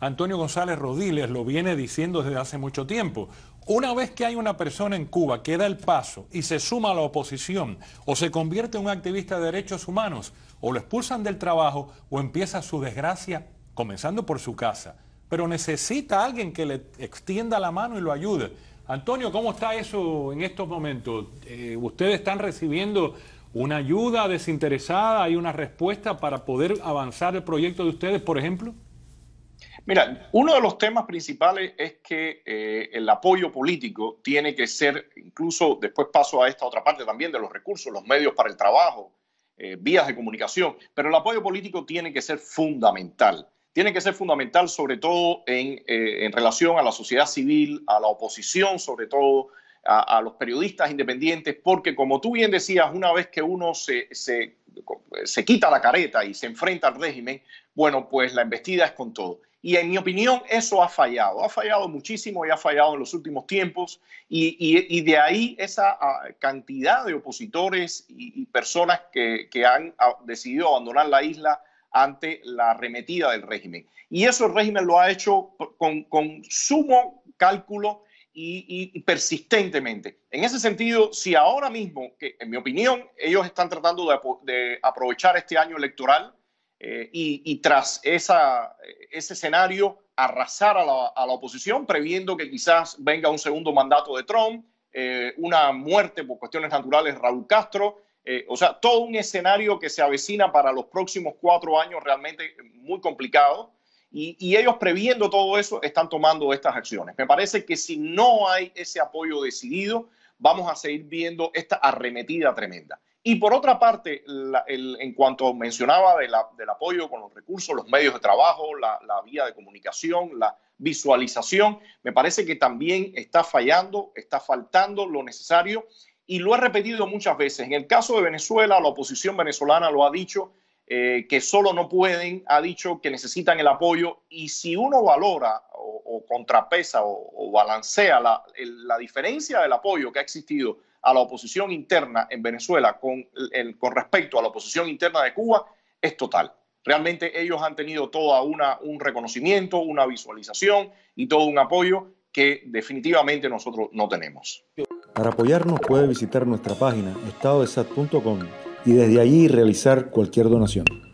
Antonio González Rodiles lo viene diciendo desde hace mucho tiempo. Una vez que hay una persona en Cuba que da el paso y se suma a la oposición o se convierte en un activista de derechos humanos, o lo expulsan del trabajo o empieza su desgracia comenzando por su casa. Pero necesita a alguien que le extienda la mano y lo ayude. Antonio, ¿cómo está eso en estos momentos? Eh, ¿Ustedes están recibiendo una ayuda desinteresada? ¿Hay una respuesta para poder avanzar el proyecto de ustedes, por ejemplo? Mira, uno de los temas principales es que eh, el apoyo político tiene que ser, incluso después paso a esta otra parte también de los recursos, los medios para el trabajo, eh, vías de comunicación, pero el apoyo político tiene que ser fundamental. Tiene que ser fundamental sobre todo en, eh, relación a la sociedad civil, a la oposición sobre todo, a, los periodistas independientes, porque como tú bien decías, una vez que uno se, se, se quita la careta y se enfrenta al régimen, bueno, pues la embestida es con todo. Y en mi opinión, eso ha fallado. Ha fallado muchísimo y ha fallado en los últimos tiempos. Y, de ahí esa ah, cantidad de opositores y, personas que, han ah, decidido abandonar la isla ante la arremetida del régimen. Y eso el régimen lo ha hecho con, con sumo cálculo y, persistentemente. En ese sentido, si ahora mismo, que en mi opinión, ellos están tratando de aprovechar este año electoral, eh, y, tras ese escenario arrasar a la, oposición, previendo que quizás venga un segundo mandato de Trump, eh, una muerte por cuestiones naturales Raúl Castro, eh, o sea, todo un escenario que se avecina para los próximos cuatro años realmente muy complicado. y, ellos previendo todo eso están tomando estas acciones. Me parece que si no hay ese apoyo decidido, vamos a seguir viendo esta arremetida tremenda. Y por otra parte, el, en cuanto mencionaba del apoyo con los recursos, los medios de trabajo, la, vía de comunicación, la visualización, me parece que también está fallando, está faltando lo necesario y lo he repetido muchas veces. En el caso de Venezuela, la oposición venezolana lo ha dicho, eh, que solo no pueden, ha dicho que necesitan el apoyo y si uno valora o, contrapesa o, balancea la, diferencia del apoyo que ha existido a la oposición interna en Venezuela con, el, con respecto a la oposición interna de Cuba es total. Realmente ellos han tenido todo un reconocimiento, una visualización y todo un apoyo que definitivamente nosotros no tenemos. Para apoyarnos puede visitar nuestra página estadoesat.com y desde allí realizar cualquier donación.